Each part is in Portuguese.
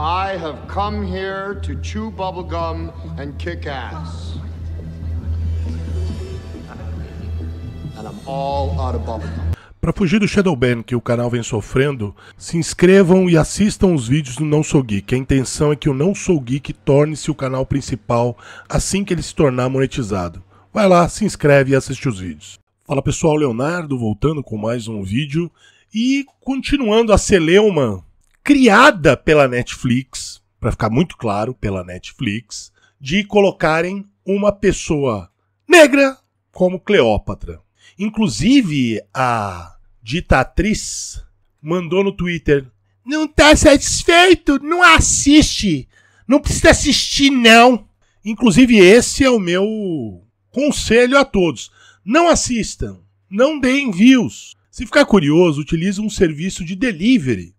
I have come here to chew bubblegum and kick ass. And I'm all out of bubblegum. Para fugir do shadow ban que o canal vem sofrendo, se inscrevam e assistam os vídeos do Não Sou Geek. A intenção é que o Não Sou Geek torne-se o canal principal assim que ele se tornar monetizado. Vai lá, se inscreve e assiste os vídeos. Fala pessoal, Leonardo voltando com mais um vídeo e continuando a celeuma criada pela Netflix, para ficar muito claro, pela Netflix, de colocarem uma pessoa negra como Cleópatra. Inclusive, a dita atriz mandou no Twitter: Não tá satisfeito? Não assiste! Não precisa assistir, não! Inclusive, esse é o meu conselho a todos: não assistam, não deem views. Se ficar curioso, utilize um serviço de delivery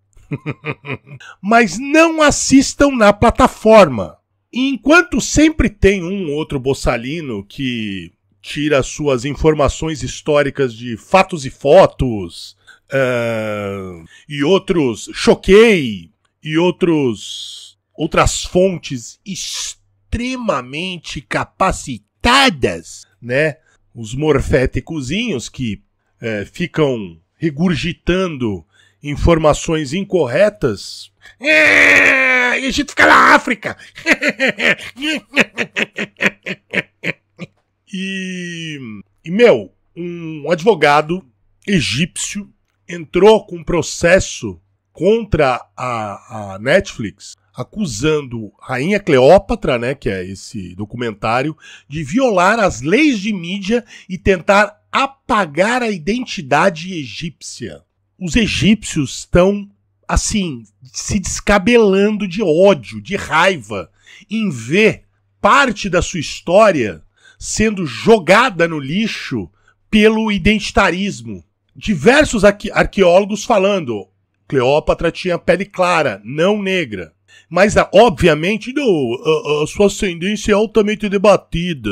Mas não assistam na plataforma. enquanto sempre tem um outro boçalino que tira suas informações históricas de fatos e fotos, uh, e outros choquei, e outros outras fontes extremamente capacitadas, né? Os morféticozinhos que uh, ficam regurgitando informações incorretas. É, Egito fica na África. e, e, meu, um advogado egípcio entrou com um processo contra a, a Netflix acusando Rainha Cleópatra, né, que é esse documentário, de violar as leis de mídia e tentar apagar a identidade egípcia os egípcios estão assim se descabelando de ódio, de raiva em ver parte da sua história sendo jogada no lixo pelo identitarismo. Diversos arque arqueólogos falando, Cleópatra tinha pele clara, não negra. Mas, ah, obviamente, não, a, a sua ascendência é altamente debatida.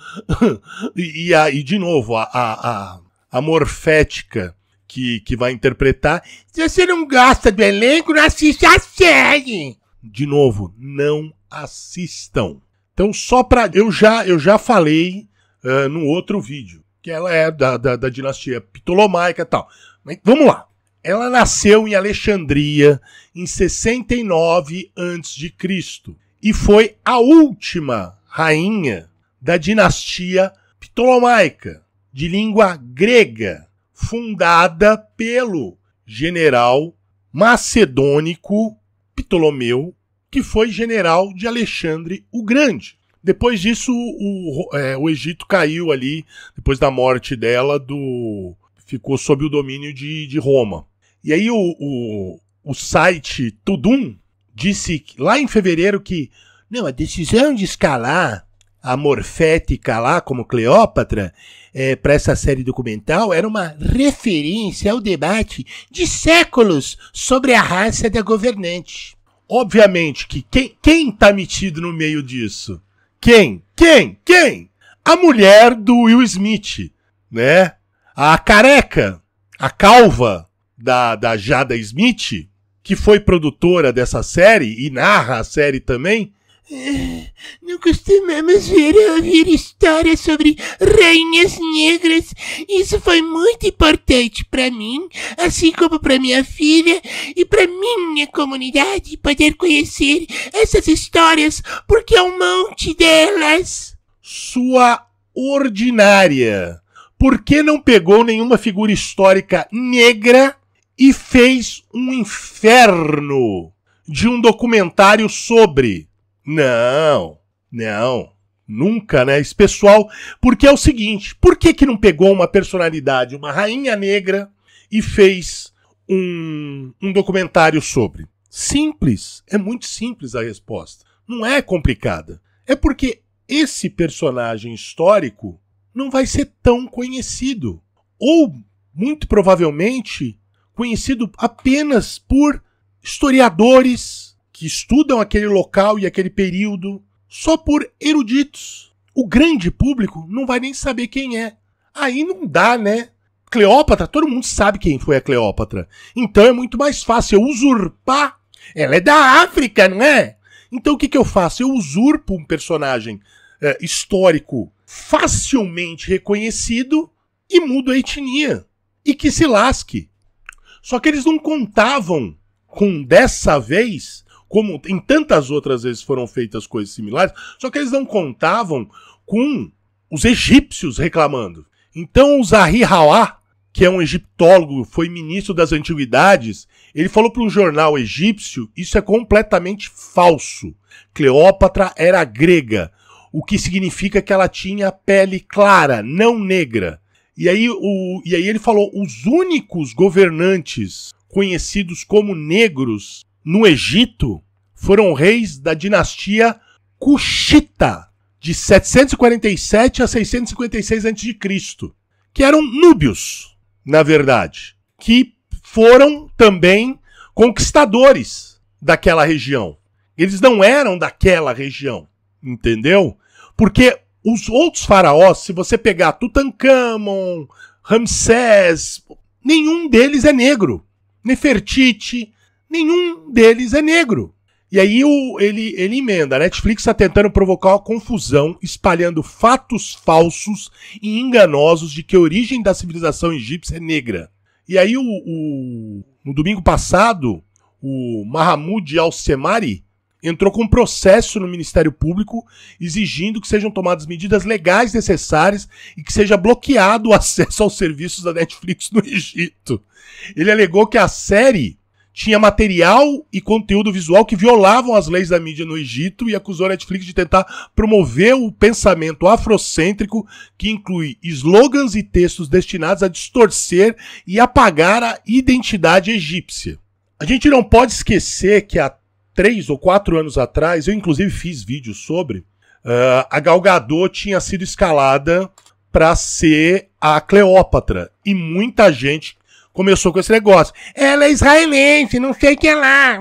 e, e, de novo, a, a, a morfética que, que vai interpretar. Se você não gosta do elenco, não assiste a série. De novo, não assistam. Então, só para Eu já, eu já falei uh, eh, no outro vídeo que ela é da, da, da dinastia ptolomaica e tal. Mas vamos lá. Ela nasceu em Alexandria em 69 a.C. e foi a última rainha da dinastia ptolomaica, de língua grega fundada pelo general macedônico Ptolomeu, que foi general de Alexandre o Grande. Depois disso, o, é, o Egito caiu ali, depois da morte dela, do ficou sob o domínio de, de Roma. E aí o, o, o site Tudum disse lá em fevereiro que não, a decisão de escalar a morfética lá, como Cleópatra, é, para essa série documental, era uma referência ao debate de séculos sobre a raça da governante. Obviamente que quem, quem tá metido no meio disso? Quem? Quem? Quem? A mulher do Will Smith, né? A careca, a calva da, da Jada Smith, que foi produtora dessa série e narra a série também, não costumamos ver ouvir histórias sobre rainhas negras. Isso foi muito importante para mim, assim como para minha filha e para minha comunidade poder conhecer essas histórias, porque há é um monte delas. Sua ordinária. Por que não pegou nenhuma figura histórica negra e fez um inferno de um documentário sobre? Não, não. Nunca, né? Esse pessoal. Porque é o seguinte: por que, que não pegou uma personalidade, uma rainha negra, e fez um, um documentário sobre? Simples. É muito simples a resposta. Não é complicada. É porque esse personagem histórico não vai ser tão conhecido. Ou, muito provavelmente, conhecido apenas por historiadores que estudam aquele local e aquele período, só por eruditos. O grande público não vai nem saber quem é. Aí não dá, né? Cleópatra, todo mundo sabe quem foi a Cleópatra. Então é muito mais fácil eu usurpar. Ela é da África, não é? Então o que, que eu faço? Eu usurpo um personagem é, histórico facilmente reconhecido e mudo a etnia. E que se lasque. Só que eles não contavam com dessa vez como em tantas outras vezes foram feitas coisas similares, só que eles não contavam com os egípcios reclamando. Então o Zahir Hawá, que é um egiptólogo, foi ministro das antiguidades, ele falou para um jornal egípcio: isso é completamente falso. Cleópatra era grega, o que significa que ela tinha pele clara, não negra. E aí, o, e aí ele falou: os únicos governantes conhecidos como negros no Egito foram reis da dinastia Cuxita, de 747 a 656 a.C., que eram núbios, na verdade, que foram também conquistadores daquela região. Eles não eram daquela região, entendeu? Porque os outros faraós, se você pegar Tutankhamon, Ramsés, nenhum deles é negro. Nefertiti, nenhum deles é negro. E aí o, ele, ele emenda. A Netflix está tentando provocar uma confusão, espalhando fatos falsos e enganosos de que a origem da civilização egípcia é negra. E aí o, o no domingo passado, o Mahamud Al-Semari entrou com um processo no Ministério Público exigindo que sejam tomadas medidas legais necessárias e que seja bloqueado o acesso aos serviços da Netflix no Egito. Ele alegou que a série tinha material e conteúdo visual que violavam as leis da mídia no Egito e acusou a Netflix de tentar promover o pensamento afrocêntrico que inclui slogans e textos destinados a distorcer e apagar a identidade egípcia. A gente não pode esquecer que há três ou quatro anos atrás, eu inclusive fiz vídeo sobre, uh, a Galgador tinha sido escalada para ser a Cleópatra. E muita gente começou com esse negócio. Ela é israelense, não sei o que lá.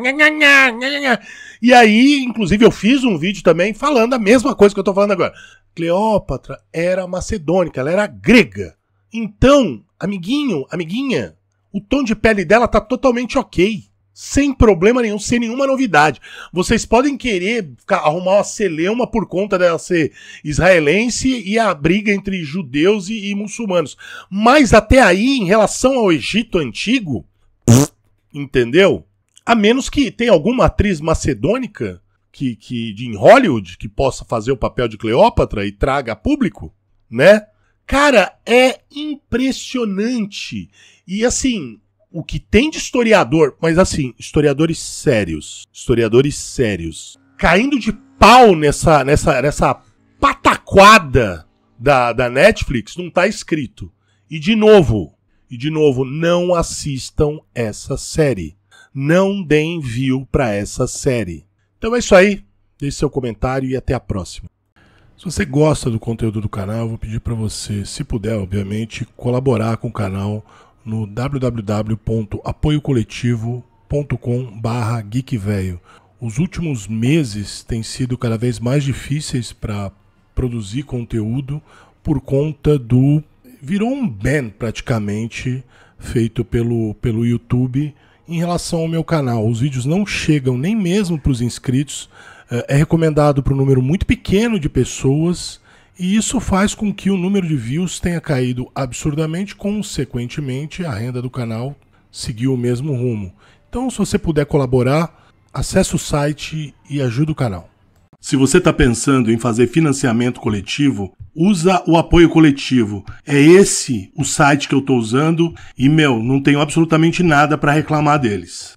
E aí, inclusive, eu fiz um vídeo também falando a mesma coisa que eu tô falando agora. Cleópatra era macedônica, ela era grega. Então, amiguinho, amiguinha, o tom de pele dela tá totalmente ok sem problema nenhum, sem nenhuma novidade. Vocês podem querer arrumar uma celeuma por conta dela ser israelense e a briga entre judeus e, e muçulmanos. Mas até aí, em relação ao Egito Antigo, entendeu? A menos que tenha alguma atriz macedônica que, que de, em Hollywood que possa fazer o papel de Cleópatra e traga público, né? Cara, é impressionante. E assim, o que tem de historiador, mas assim, historiadores sérios, historiadores sérios, caindo de pau nessa, nessa, nessa pataquada da, da Netflix, não tá escrito. E de novo, e de novo, não assistam essa série. Não deem view para essa série. Então é isso aí. Deixe seu comentário e até a próxima. Se você gosta do conteúdo do canal, vou pedir para você, se puder, obviamente, colaborar com o canal no www.apoiocoletivo.com/geekvelho. Os últimos meses têm sido cada vez mais difíceis para produzir conteúdo por conta do virou um ban praticamente feito pelo pelo YouTube em relação ao meu canal. Os vídeos não chegam nem mesmo para os inscritos. É, é recomendado para um número muito pequeno de pessoas e isso faz com que o número de views tenha caído absurdamente, consequentemente, a renda do canal seguiu o mesmo rumo. Então, se você puder colaborar, acesse o site e ajude o canal. Se você está pensando em fazer financiamento coletivo, usa o apoio coletivo. É esse o site que eu estou usando e, meu, não tenho absolutamente nada para reclamar deles.